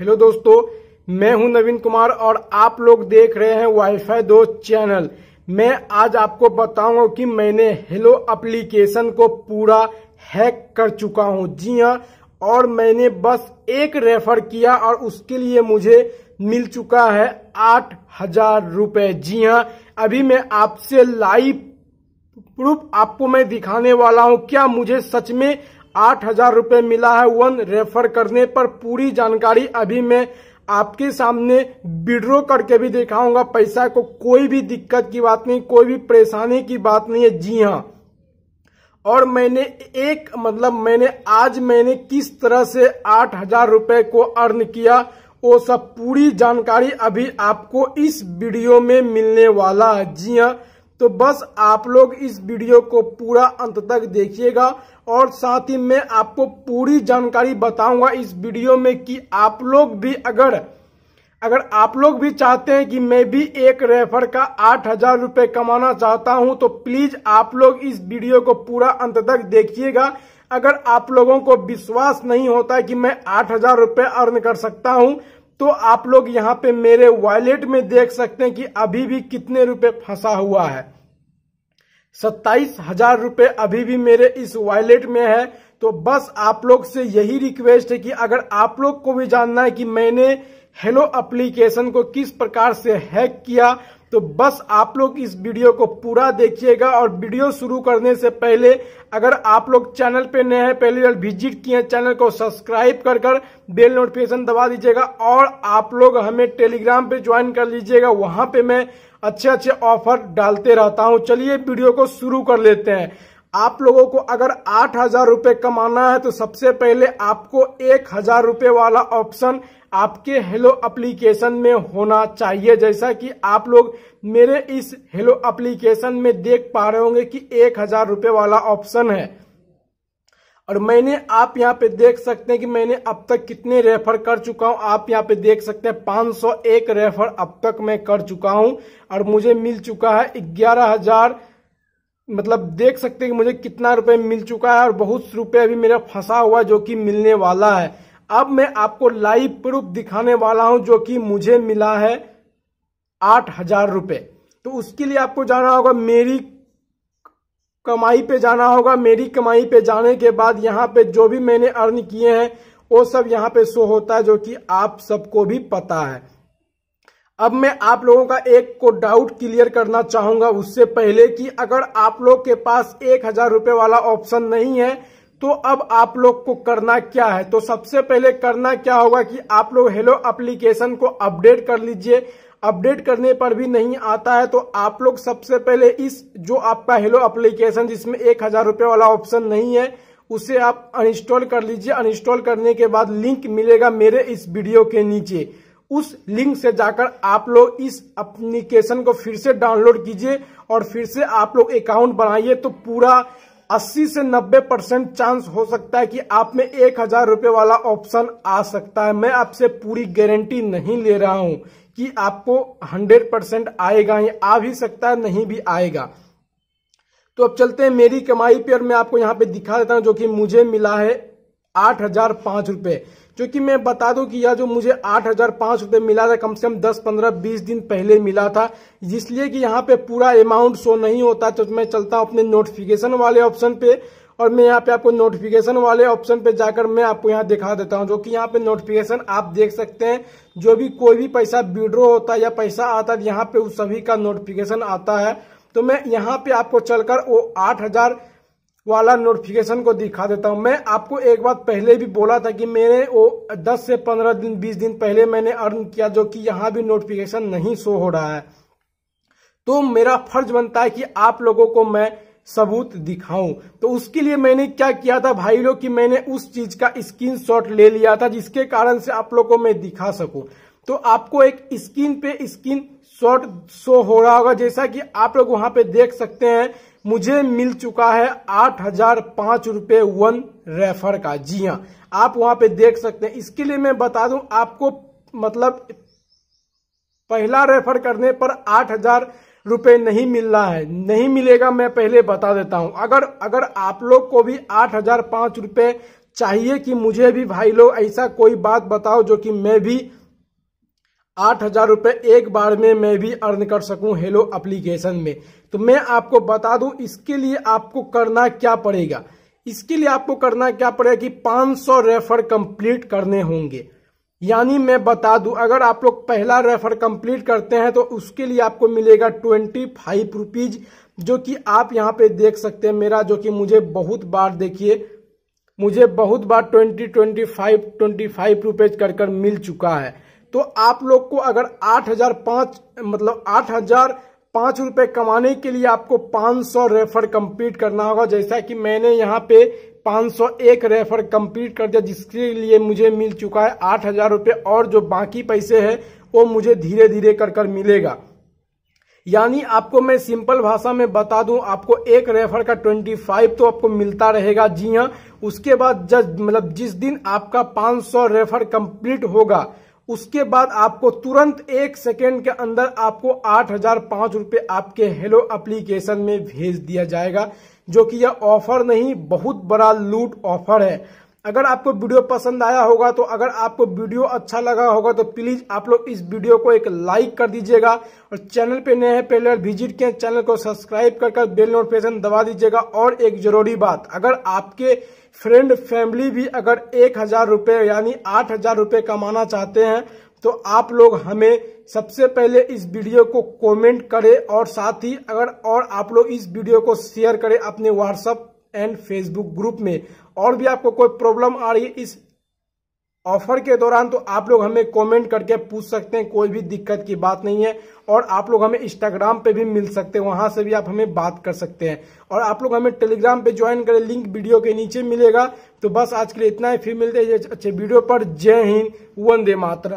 hello दोस्तों मैं हूं नवीन कुमार और आप लोग देख रहे हैं वाईफाई दो चैनल मैं आज आपको बताऊंगा कि मैंने हेलो एप्लीकेशन को पूरा हैक कर चुका हूं जी हाँ और मैंने बस एक रेफर किया और उसके लिए मुझे मिल चुका है आठ हजार रूपए जी हाँ अभी मैं आपसे लाइव प्रूफ आपको मैं दिखाने वाला हूं क्या मुझे सच में आठ हजार रूपए मिला है वन रेफर करने पर पूरी जानकारी अभी मैं आपके सामने विड्रो करके भी दिखाऊंगा पैसा को कोई भी दिक्कत की बात नहीं कोई भी परेशानी की बात नहीं है जी हाँ और मैंने एक मतलब मैंने आज मैंने किस तरह से आठ हजार रूपए को अर्न किया वो सब पूरी जानकारी अभी आपको इस वीडियो में मिलने वाला है जी हाँ तो बस आप लोग इस वीडियो को पूरा अंत तक देखिएगा और साथ ही मैं आपको पूरी जानकारी बताऊंगा इस वीडियो में कि आप लोग भी अगर अगर आप लोग भी चाहते हैं कि मैं भी एक रेफर का आठ हजार रुपये कमाना चाहता हूं तो प्लीज आप लोग इस वीडियो को पूरा अंत तक देखिएगा अगर आप लोगों को विश्वास नहीं होता कि मैं आठ हजार रुपये अर्न कर सकता हूं तो आप लोग यहाँ पे मेरे वॉलेट में देख सकते हैं कि अभी भी कितने रुपए फंसा हुआ है सत्ताईस हजार रुपये अभी भी मेरे इस वॉलेट में है तो बस आप लोग से यही रिक्वेस्ट है कि अगर आप लोग को भी जानना है कि मैंने हेलो एप्लीकेशन को किस प्रकार से हैक किया तो बस आप लोग इस वीडियो को पूरा देखिएगा और वीडियो शुरू करने से पहले अगर आप लोग चैनल पे नए हैं पहले बार विजिट किए चैनल को सब्सक्राइब कर कर बेल नोटिफिकेशन दबा दीजिएगा और आप लोग हमें टेलीग्राम पे ज्वाइन कर लीजिएगा वहां पे मैं अच्छे अच्छे ऑफर डालते रहता हूँ चलिए वीडियो को शुरू कर लेते हैं आप लोगों को अगर आठ हजार रूपए कमाना है तो सबसे पहले आपको एक हजार रूपए वाला ऑप्शन आपके हेलो एप्लीकेशन में होना चाहिए जैसा कि आप लोग मेरे इस हेलो एप्लीकेशन में देख पा रहे होंगे कि एक हजार रुपये वाला ऑप्शन है और मैंने आप यहाँ पे देख सकते हैं कि मैंने अब तक कितने रेफर कर चुका हूँ आप यहाँ पे देख सकते हैं 501 रेफर अब तक मैं कर चुका हूँ और मुझे मिल चुका है ग्यारह हजार मतलब देख सकते हैं कि मुझे कितना रुपए मिल चुका है और बहुत रुपए अभी मेरा फंसा हुआ जो कि मिलने वाला है अब मैं आपको लाइव प्रूफ दिखाने वाला हूं जो कि मुझे मिला है आठ हजार रुपये तो उसके लिए आपको जाना होगा मेरी कमाई पे जाना होगा मेरी कमाई पे जाने के बाद यहाँ पे जो भी मैंने अर्न किए हैं वो सब यहाँ पे शो होता है जो कि आप सबको भी पता है अब मैं आप लोगों का एक को डाउट क्लियर करना चाहूंगा उससे पहले कि अगर आप लोग के पास एक हजार रुपये वाला ऑप्शन नहीं है तो अब आप लोग को करना क्या है तो सबसे पहले करना क्या होगा कि आप लोग हेलो एप्लीकेशन को अपडेट कर लीजिए अपडेट करने पर भी नहीं आता है तो आप लोग सबसे पहले इस जो आपका हेलो एप्लीकेशन जिसमें एक हजार रुपये वाला ऑप्शन नहीं है उसे आप अनइंस्टॉल कर लीजिए अनइंस्टॉल करने के बाद लिंक मिलेगा मेरे इस वीडियो के नीचे उस लिंक से जाकर आप लोग इस एप्लीकेशन को फिर से डाउनलोड कीजिए और फिर से आप लोग अकाउंट बनाइए तो पूरा 80 से 90 परसेंट चांस हो सकता है कि आप में एक हजार रुपए वाला ऑप्शन आ सकता है मैं आपसे पूरी गारंटी नहीं ले रहा हूं कि आपको 100 परसेंट आएगा या आ भी सकता है नहीं भी आएगा तो अब चलते हैं मेरी कमाई पे और मैं आपको यहाँ पे दिखा देता हूं जो कि मुझे मिला है आठ हजार पांच रुपए क्योंकि मैं बता दूं कि यह जो मुझे आठ हजार पांच रुपए मिला था कम से कम दस पंद्रह बीस दिन पहले मिला था इसलिए कि यहाँ पे पूरा अमाउंट शो नहीं होता तो मैं चलता हूँ अपने नोटिफिकेशन वाले ऑप्शन पे और मैं यहाँ पे आपको नोटिफिकेशन वाले ऑप्शन पे जाकर मैं आपको यहाँ दिखा देता हूँ जो कि यहाँ पे नोटिफिकेशन आप देख सकते हैं जो भी कोई भी पैसा विड्रो होता है या पैसा आता है यहाँ पे उस सभी का नोटिफिकेशन आता है तो मैं यहाँ पे आपको चलकर वो आठ हजार वाला नोटिफिकेशन को दिखा देता हूं मैं आपको एक बात पहले भी बोला था कि मैंने वो 10 से 15 दिन 20 दिन पहले मैंने अर्न किया जो कि यहाँ भी नोटिफिकेशन नहीं शो हो रहा है तो मेरा फर्ज बनता है कि आप लोगों को मैं सबूत दिखाऊं तो उसके लिए मैंने क्या किया था भाई लोग कि मैंने उस चीज का स्क्रीन ले लिया था जिसके कारण से आप लोग को मैं दिखा सकूं तो आपको एक स्क्रीन पे स्क्रीन शॉट शो हो रहा होगा जैसा कि आप लोग वहां पे देख सकते हैं मुझे मिल चुका है आठ हजार पांच रुपये वन रेफर का जी हाँ आप वहां पे देख सकते हैं इसके लिए मैं बता दूं आपको मतलब पहला रेफर करने पर आठ हजार रुपये नहीं मिल रहा है नहीं मिलेगा मैं पहले बता देता हूं अगर अगर आप लोग को भी आठ हजार पांच रुपये चाहिए कि मुझे भी भाई लोग ऐसा कोई बात बताओ जो कि मैं भी आठ हजार रुपए एक बार में मैं भी अर्न कर सकूं हेलो एप्लीकेशन में तो मैं आपको बता दूं इसके लिए आपको करना क्या पड़ेगा इसके लिए आपको करना क्या पड़ेगा कि 500 रेफर कंप्लीट करने होंगे यानी मैं बता दूं अगर आप लोग पहला रेफर कंप्लीट करते हैं तो उसके लिए आपको मिलेगा ट्वेंटी फाइव रुपीज जो कि आप यहाँ पे देख सकते हैं मेरा जो कि मुझे बहुत बार देखिए मुझे बहुत बार twenty twenty five twenty five rupees कर कर मिल चुका है तो आप लोग को अगर आठ हजार पांच मतलब आठ हजार पांच रुपए कमाने के लिए आपको पांच सौ रेफर कंप्लीट करना होगा जैसा कि मैंने यहाँ पे पांच सौ एक रेफर कंप्लीट कर दिया जिसके लिए मुझे मिल चुका है आठ हजार रुपये और जो बाकी पैसे है वो मुझे धीरे धीरे कर कर मिलेगा यानी आपको मैं सिंपल भाषा में बता दूं आपको एक रेफर का 25 तो आपको मिलता रहेगा जी हाँ उसके बाद जब मतलब जिस दिन आपका 500 रेफर कंप्लीट होगा उसके बाद आपको तुरंत एक सेकेंड के अंदर आपको आठ हजार पांच रुपए आपके हेलो एप्लीकेशन में भेज दिया जाएगा जो कि यह ऑफर नहीं बहुत बड़ा लूट ऑफर है अगर आपको वीडियो पसंद आया होगा तो अगर आपको वीडियो अच्छा लगा होगा तो प्लीज आप लोग इस वीडियो को एक लाइक कर दीजिएगा और चैनल पे नए हैं पहले विजिट किए चैनल को सब्सक्राइब कर बेल नोटिफिकेशन दबा दीजिएगा और एक जरूरी बात अगर आपके फ्रेंड फैमिली भी अगर एक हजार रुपये यानी आठ हजार रुपये कमाना चाहते हैं तो आप लोग हमें सबसे पहले इस वीडियो को कमेंट करें और साथ ही अगर और आप लोग इस वीडियो को शेयर करें अपने व्हाट्सअप एंड फेसबुक ग्रुप में और भी आपको कोई प्रॉब्लम आ रही है इस ऑफर के दौरान तो आप लोग हमें कमेंट करके पूछ सकते हैं कोई भी दिक्कत की बात नहीं है और आप लोग हमें इंस्टाग्राम पे भी मिल सकते हैं वहां से भी आप हमें बात कर सकते हैं और आप लोग हमें टेलीग्राम पे ज्वाइन करें लिंक वीडियो के नीचे मिलेगा तो बस आज के लिए इतना ही फिर मिलते हैं अच्छे वीडियो पर जय हिंद वंदे मातरा